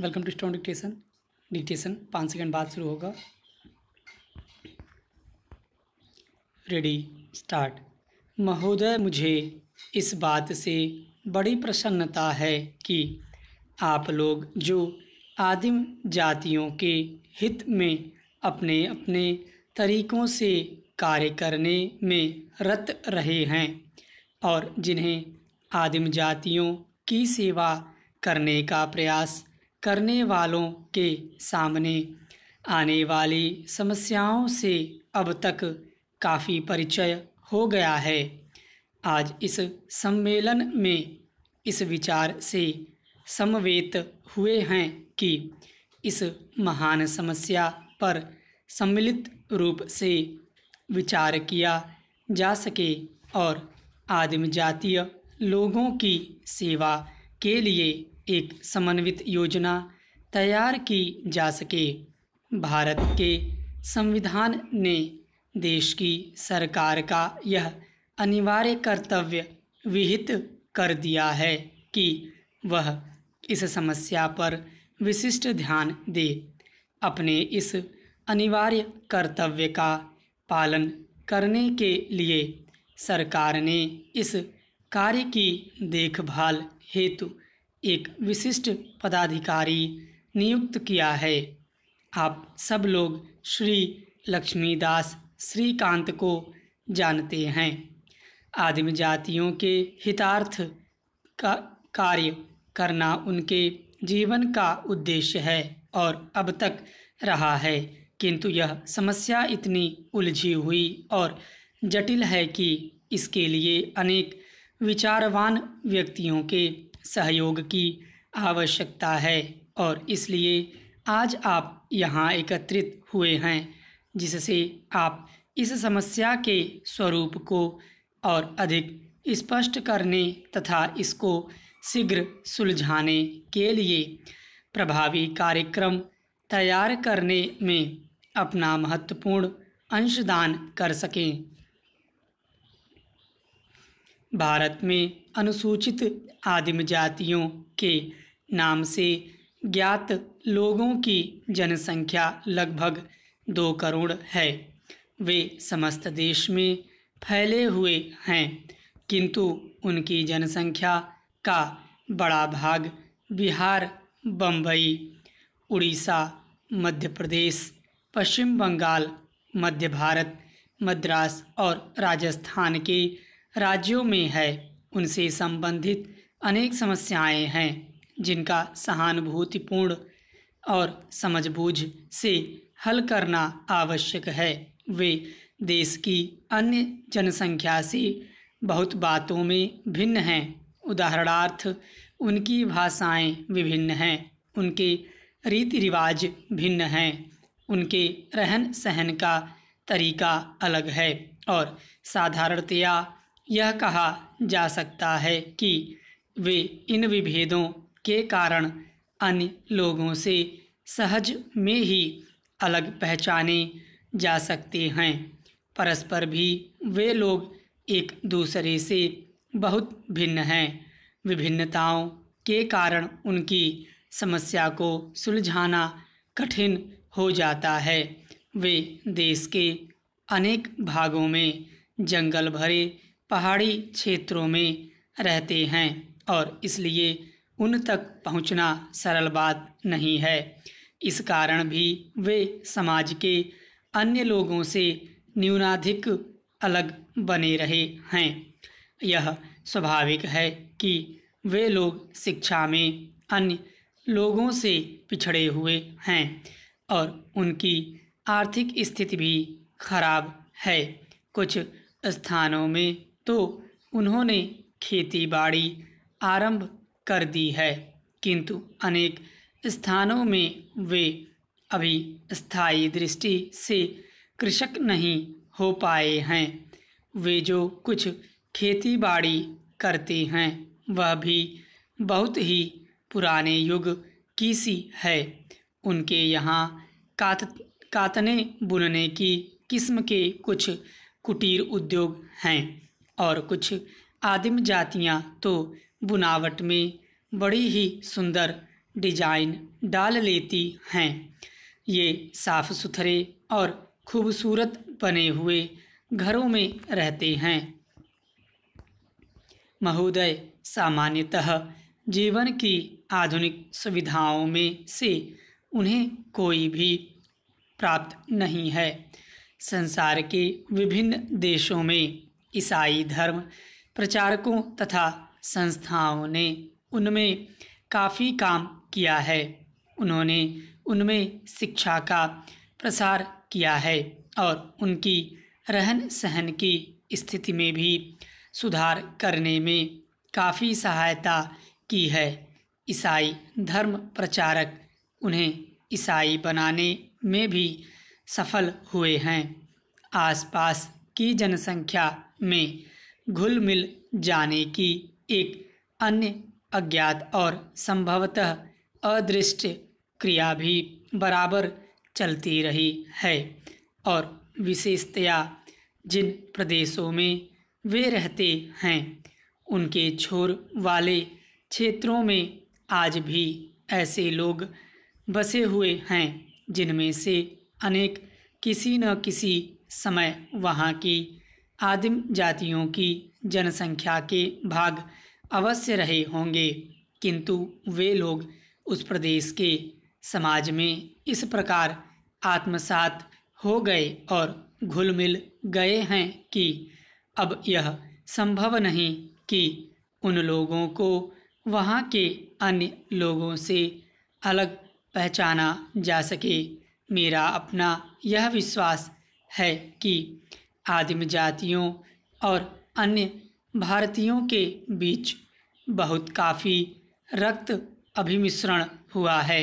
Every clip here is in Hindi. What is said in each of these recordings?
welcome to stone dictation dictation पाँच सेकेंड बाद शुरू होगा रेडी स्टार्ट महोदय मुझे इस बात से बड़ी प्रसन्नता है कि आप लोग जो आदिम जातियों के हित में अपने अपने तरीक़ों से कार्य करने में रत रहे हैं और जिन्हें आदिम जातियों की सेवा करने का प्रयास करने वालों के सामने आने वाली समस्याओं से अब तक काफ़ी परिचय हो गया है आज इस सम्मेलन में इस विचार से समवेत हुए हैं कि इस महान समस्या पर सम्मिलित रूप से विचार किया जा सके और आदिम जातीय लोगों की सेवा के लिए एक समन्वित योजना तैयार की जा सके भारत के संविधान ने देश की सरकार का यह अनिवार्य कर्तव्य विहित कर दिया है कि वह इस समस्या पर विशिष्ट ध्यान दे अपने इस अनिवार्य कर्तव्य का पालन करने के लिए सरकार ने इस कार्य की देखभाल हेतु एक विशिष्ट पदाधिकारी नियुक्त किया है आप सब लोग श्री लक्ष्मीदास श्रीकांत को जानते हैं आदिम जातियों के हितार्थ का कार्य करना उनके जीवन का उद्देश्य है और अब तक रहा है किंतु यह समस्या इतनी उलझी हुई और जटिल है कि इसके लिए अनेक विचारवान व्यक्तियों के सहयोग की आवश्यकता है और इसलिए आज आप यहाँ एकत्रित हुए हैं जिससे आप इस समस्या के स्वरूप को और अधिक स्पष्ट करने तथा इसको शीघ्र सुलझाने के लिए प्रभावी कार्यक्रम तैयार करने में अपना महत्वपूर्ण अंशदान कर सकें भारत में अनुसूचित आदिम जातियों के नाम से ज्ञात लोगों की जनसंख्या लगभग दो करोड़ है वे समस्त देश में फैले हुए हैं किंतु उनकी जनसंख्या का बड़ा भाग बिहार बम्बई उड़ीसा मध्य प्रदेश पश्चिम बंगाल मध्य भारत मद्रास और राजस्थान के राज्यों में है उनसे संबंधित अनेक समस्याएं हैं जिनका सहानुभूतिपूर्ण और समझबूझ से हल करना आवश्यक है वे देश की अन्य जनसंख्या से बहुत बातों में भिन्न हैं उदाहरणार्थ उनकी भाषाएं विभिन्न हैं उनके रीति रिवाज भिन्न हैं उनके रहन सहन का तरीका अलग है और साधारणतया यह कहा जा सकता है कि वे इन विभेदों के कारण अन्य लोगों से सहज में ही अलग पहचाने जा सकते हैं परस्पर भी वे लोग एक दूसरे से बहुत भिन्न हैं विभिन्नताओं के कारण उनकी समस्या को सुलझाना कठिन हो जाता है वे देश के अनेक भागों में जंगल भरे पहाड़ी क्षेत्रों में रहते हैं और इसलिए उन तक पहुंचना सरल बात नहीं है इस कारण भी वे समाज के अन्य लोगों से न्यूनाधिक अलग बने रहे हैं यह स्वाभाविक है कि वे लोग शिक्षा में अन्य लोगों से पिछड़े हुए हैं और उनकी आर्थिक स्थिति भी खराब है कुछ स्थानों में तो उन्होंने खेती बाड़ी आरंभ कर दी है किंतु अनेक स्थानों में वे अभी स्थायी दृष्टि से कृषक नहीं हो पाए हैं वे जो कुछ खेती बाड़ी करते हैं वह भी बहुत ही पुराने युग की सी है उनके यहाँ कात कातने बुनने की किस्म के कुछ कुटीर उद्योग हैं और कुछ आदिम जातियाँ तो बुनावट में बड़ी ही सुंदर डिजाइन डाल लेती हैं ये साफ सुथरे और खूबसूरत बने हुए घरों में रहते हैं महोदय सामान्यतः जीवन की आधुनिक सुविधाओं में से उन्हें कोई भी प्राप्त नहीं है संसार के विभिन्न देशों में ईसाई धर्म प्रचारकों तथा संस्थाओं ने उनमें काफ़ी काम किया है उन्होंने उनमें शिक्षा का प्रसार किया है और उनकी रहन सहन की स्थिति में भी सुधार करने में काफ़ी सहायता की है ईसाई धर्म प्रचारक उन्हें ईसाई बनाने में भी सफल हुए हैं आसपास की जनसंख्या में घुल मिल जाने की एक अन्य अज्ञात और संभवतः अदृष्ट क्रिया भी बराबर चलती रही है और विशेषतया जिन प्रदेशों में वे रहते हैं उनके छोर वाले क्षेत्रों में आज भी ऐसे लोग बसे हुए हैं जिनमें से अनेक किसी न किसी समय वहाँ की आदिम जातियों की जनसंख्या के भाग अवश्य रहे होंगे किंतु वे लोग उस प्रदेश के समाज में इस प्रकार आत्मसात हो गए और घुल मिल गए हैं कि अब यह संभव नहीं कि उन लोगों को वहाँ के अन्य लोगों से अलग पहचाना जा सके मेरा अपना यह विश्वास है कि आदिम जातियों और अन्य भारतीयों के बीच बहुत काफ़ी रक्त अभिमिश्रण हुआ है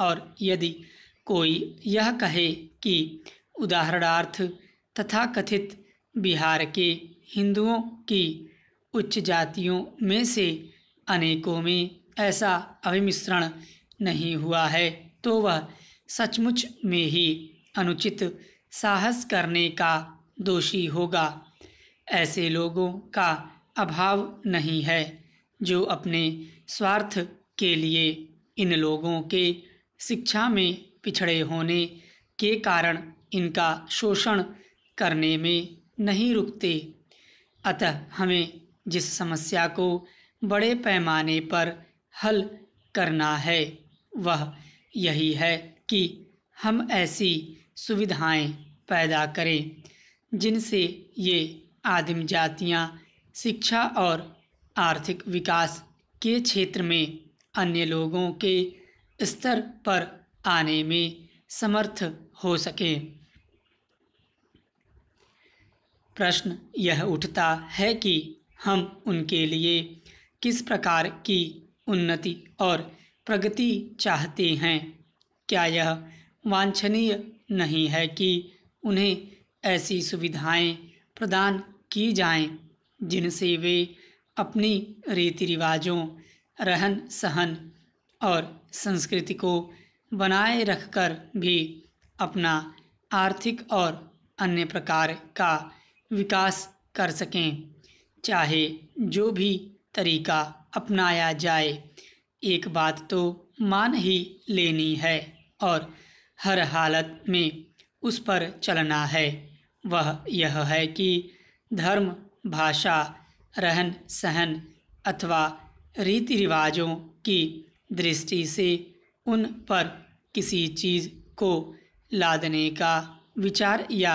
और यदि कोई यह कहे कि उदाहरणार्थ तथा कथित बिहार के हिंदुओं की उच्च जातियों में से अनेकों में ऐसा अभिमिश्रण नहीं हुआ है तो वह सचमुच में ही अनुचित साहस करने का दोषी होगा ऐसे लोगों का अभाव नहीं है जो अपने स्वार्थ के लिए इन लोगों के शिक्षा में पिछड़े होने के कारण इनका शोषण करने में नहीं रुकते अतः हमें जिस समस्या को बड़े पैमाने पर हल करना है वह यही है कि हम ऐसी सुविधाएं पैदा करें जिनसे ये आदिम जातियाँ शिक्षा और आर्थिक विकास के क्षेत्र में अन्य लोगों के स्तर पर आने में समर्थ हो सके प्रश्न यह उठता है कि हम उनके लिए किस प्रकार की उन्नति और प्रगति चाहते हैं क्या यह वांछनीय नहीं है कि उन्हें ऐसी सुविधाएं प्रदान की जाएं जिनसे वे अपनी रीति रिवाजों रहन सहन और संस्कृति को बनाए रखकर भी अपना आर्थिक और अन्य प्रकार का विकास कर सकें चाहे जो भी तरीका अपनाया जाए एक बात तो मान ही लेनी है और हर हालत में उस पर चलना है वह यह है कि धर्म भाषा रहन सहन अथवा रीति रिवाजों की दृष्टि से उन पर किसी चीज़ को लादने का विचार या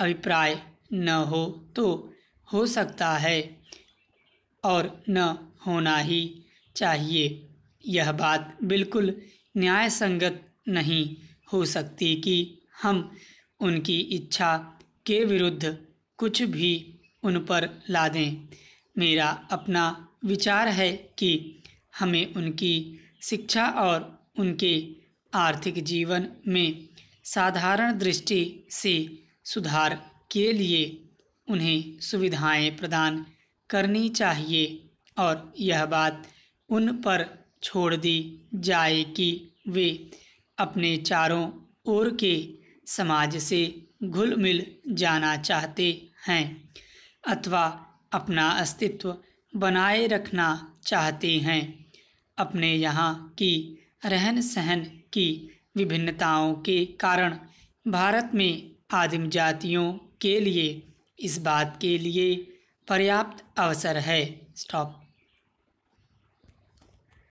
अभिप्राय न हो तो हो सकता है और न होना ही चाहिए यह बात बिल्कुल न्याय संगत नहीं हो सकती कि हम उनकी इच्छा के विरुद्ध कुछ भी उन पर ला दें मेरा अपना विचार है कि हमें उनकी शिक्षा और उनके आर्थिक जीवन में साधारण दृष्टि से सुधार के लिए उन्हें सुविधाएं प्रदान करनी चाहिए और यह बात उन पर छोड़ दी जाए कि वे अपने चारों ओर के समाज से घुल मिल जाना चाहते हैं अथवा अपना अस्तित्व बनाए रखना चाहते हैं अपने यहाँ की रहन सहन की विभिन्नताओं के कारण भारत में आदिम जातियों के लिए इस बात के लिए पर्याप्त अवसर है स्टॉप